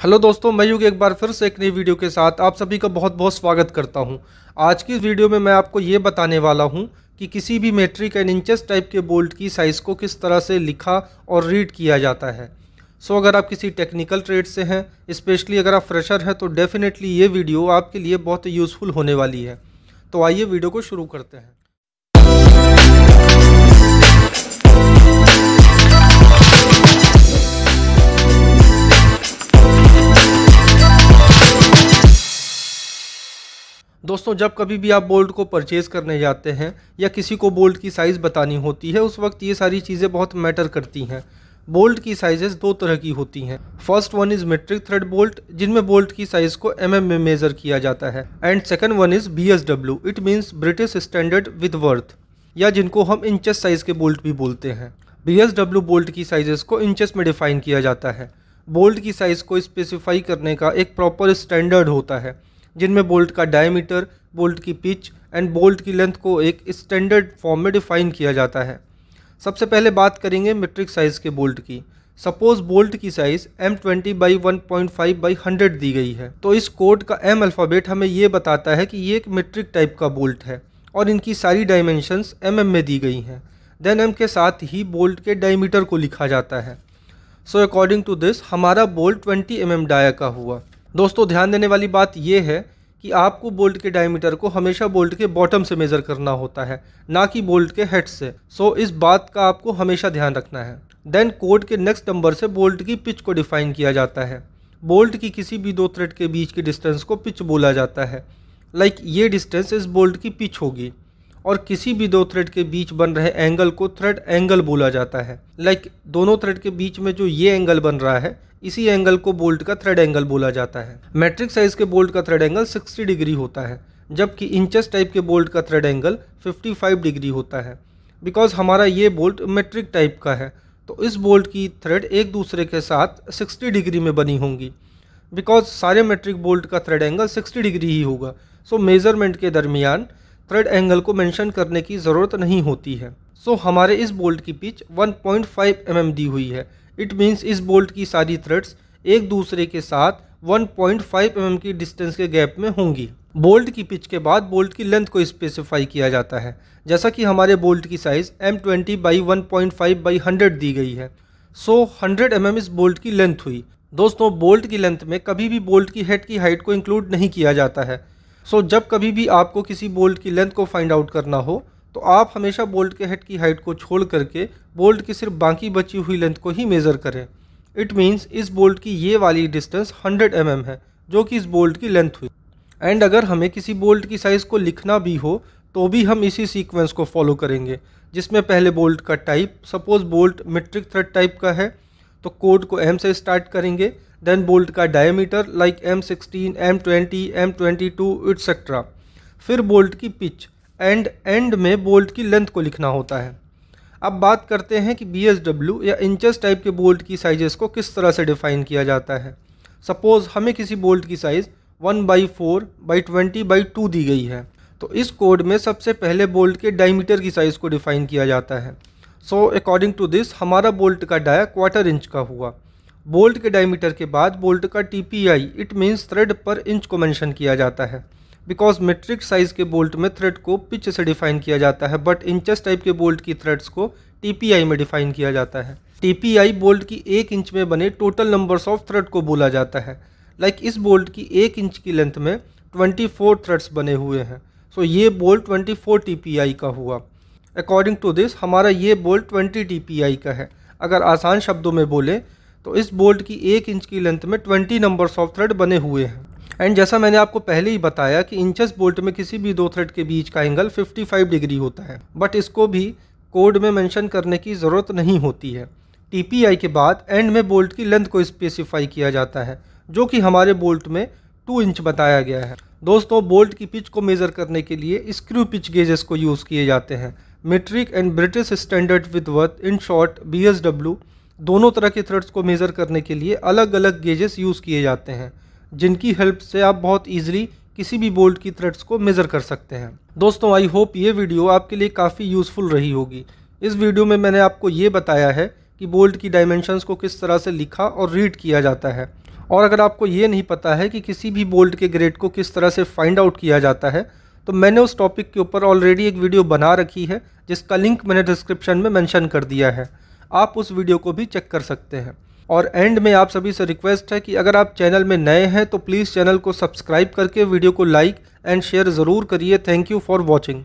hello दोस्तों मैं युग एक बार फिर से एक नई वीडियो के साथ आप सभी का बहुत बहुत स्वागत करता हूं आज की वीडियो में मैं आपको ये बताने वाला हूं कि किसी भी मेट्रिक एंड इंचेस टाइप के बोल्ट की साइज़ को किस तरह से लिखा और रीड किया जाता है सो अगर आप किसी टेक्निकल ट्रेड से हैं स्पेशली अगर आप फ्रेशर हैं तो डेफ़िनेटली ये वीडियो आपके लिए बहुत यूज़फुल होने वाली है तो आइए वीडियो को शुरू करते हैं दोस्तों जब कभी भी आप बोल्ट को परचेज़ करने जाते हैं या किसी को बोल्ट की साइज़ बतानी होती है उस वक्त ये सारी चीज़ें बहुत मैटर करती हैं बोल्ट की साइजेस दो तरह की होती हैं first one is metric thread bolt जिनमें बोल्ट की साइज़ को एम mm में मेज़र किया जाता है and second one is B S W it means British standard Whitworth या जिनको हम इंचस साइज़ के बोल्ट भी बोलते हैं बी एस डब्ल्यू बोल्ट की साइजेस को इंचस में डिफ़ाइन किया जाता है बोल्ट की साइज़ को स्पेसिफाई करने का एक प्रॉपर स्टैंडर्ड होता है जिनमें बोल्ट का डायमीटर बोल्ट की पिच एंड बोल्ट की लेंथ को एक स्टैंडर्ड फॉर्म में डिफाइन किया जाता है सबसे पहले बात करेंगे मेट्रिक साइज़ के बोल्ट की सपोज बोल्ट की size M twenty by one point five by hundred दी गई है तो इस कोड का एम अल्फ़ाबेट हमें ये बताता है कि ये एक मेट्रिक टाइप का बोल्ट है और इनकी सारी डायमेंशंस एम mm में दी गई हैं देन एम के साथ ही बोल्ट के डायमीटर को लिखा जाता है सो अकॉर्डिंग टू दिस हमारा bolt twenty M M dia का हुआ दोस्तों ध्यान देने वाली बात यह है कि आपको बोल्ट के डायमीटर को हमेशा बोल्ट के बॉटम से मेज़र करना होता है ना कि बोल्ट के हेड से सो इस बात का आपको हमेशा ध्यान रखना है देन कोड के नेक्स्ट नंबर से बोल्ट की पिच को डिफाइन किया जाता है बोल्ट की किसी भी दो थ्रेड के बीच की डिस्टेंस को पिच बोला जाता है लाइक like, ये डिस्टेंस इस बोल्ट की पिच होगी और किसी भी दो थ्रेड के बीच बन रहे एंगल को थ्रेड एंगल बोला जाता है लाइक like, दोनों थ्रेड के बीच में जो ये एंगल बन रहा है इसी एंगल को बोल्ट का थ्रेड एंगल बोला जाता है मैट्रिक साइज के बोल्ट का थ्रेड एंगल 60 डिग्री होता है जबकि इंचस टाइप के बोल्ट का थ्रेड एंगल 55 डिग्री होता है बिकॉज हमारा ये बोल्ट मेट्रिक टाइप का है तो इस बोल्ट की थ्रेड एक दूसरे के साथ 60 डिग्री में बनी होंगी बिकॉज सारे मेट्रिक बोल्ट का थ्रेड एंगल 60 डिग्री ही होगा सो so, मेज़रमेंट के दरमियान थ्रेड एंगल को मैंशन करने की ज़रूरत नहीं होती है सो so, हमारे इस बोल्ट की पिच वन पॉइंट mm दी हुई है इट मीन्स इस बोल्ट की सारी थ्रेड्स एक दूसरे के साथ 1.5 पॉइंट mm की डिस्टेंस के गैप में होंगी बोल्ट की पिच के बाद बोल्ट की लेंथ को स्पेसिफाई किया जाता है जैसा कि हमारे बोल्ट की size M twenty by one point five by hundred दी गई है सो हंड्रेड एम इस बोल्ट की लेंथ हुई दोस्तों बोल्ट की लेंथ में कभी भी बोल्ट की हेड की हाइट को इंक्लूड नहीं किया जाता है सो so, जब कभी भी आपको किसी बोल्ट की लेंथ को फाइंड आउट करना हो तो आप हमेशा बोल्ट के हेड की हाइट को छोड़ करके बोल्ट की सिर्फ बाकी बची हुई लेंथ को ही मेज़र करें इट मीन्स इस बोल्ट की ये वाली डिस्टेंस 100 एम mm है जो कि इस बोल्ट की लेंथ हुई एंड अगर हमें किसी बोल्ट की साइज़ को लिखना भी हो तो भी हम इसी सीक्वेंस को फॉलो करेंगे जिसमें पहले बोल्ट का type suppose bolt metric thread type का है तो कोड को एम से स्टार्ट करेंगे देन बोल्ट का diameter like M sixteen M twenty M twenty two फिर बोल्ट की पिच एंड एंड में बोल्ट की लेंथ को लिखना होता है अब बात करते हैं कि बी या इंचस टाइप के बोल्ट की साइजेस को किस तरह से डिफ़ाइन किया जाता है सपोज़ हमें किसी बोल्ट की size one by four by twenty by two दी गई है तो इस कोड में सबसे पहले बोल्ट के डायमीटर की साइज़ को डिफ़ाइन किया जाता है सो अकॉर्डिंग टू दिस हमारा बोल्ट का डाया क्वार्टर इंच का हुआ बोल्ट के डायमीटर के बाद बोल्ट का T P I it means thread per inch को मैंशन किया जाता है बिकॉज मेट्रिक साइज़ के बोल्ट में थ्रेड को पिच से डिफाइन किया जाता है बट इंचस टाइप के बोल्ट की थ्रेड्स को टीपीआई में डिफाइन किया जाता है टीपीआई बोल्ट की एक इंच में बने टोटल नंबर्स ऑफ थ्रेड को बोला जाता है लाइक like इस बोल्ट की एक इंच की लेंथ में 24 थ्रेड्स बने हुए हैं सो so ये बोल्ट 24 आई का हुआ अकॉर्डिंग टू दिस हमारा ये बोल्ट 20 आई का है अगर आसान शब्दों में बोले तो इस बोल्ट की एक इंच की लेंथ में 20 नंबर्स ऑफ थ्रेड बने हुए हैं एंड जैसा मैंने आपको पहले ही बताया कि इंचस बोल्ट में किसी भी दो थ्रेड के बीच का एंगल 55 डिग्री होता है बट इसको भी कोड में मेंशन करने की ज़रूरत नहीं होती है टी के बाद एंड में बोल्ट की लेंथ को स्पेसिफाई किया जाता है जो कि हमारे बोल्ट में टू इंच बताया गया है दोस्तों बोल्ट की पिच को मेज़र करने के लिए स्क्रू पिच गेजेस को यूज़ किए जाते हैं metric and British standard Whitworth in short B दोनों तरह के थ्रेड्स को मेज़र करने के लिए अलग अलग गेजेस यूज़ किए जाते हैं जिनकी हेल्प से आप बहुत ईजिली किसी भी बोल्ट की थ्रेड्स को मेज़र कर सकते हैं दोस्तों आई होप ये वीडियो आपके लिए काफ़ी यूज़फुल रही होगी इस वीडियो में मैंने आपको ये बताया है कि बोल्ट की डायमेंशंस को किस तरह से लिखा और रीड किया जाता है और अगर आपको ये नहीं पता है कि किसी भी बोल्ट के ग्रेड को किस तरह से फाइंड आउट किया जाता है तो मैंने उस टॉपिक के ऊपर ऑलरेडी एक वीडियो बना रखी है जिसका लिंक मैंने डिस्क्रिप्शन में मैंशन कर दिया है आप उस वीडियो को भी चेक कर सकते हैं और एंड में आप सभी से रिक्वेस्ट है कि अगर आप चैनल में नए हैं तो प्लीज़ चैनल को सब्सक्राइब करके वीडियो को लाइक एंड शेयर ज़रूर करिए थैंक यू फॉर वॉचिंग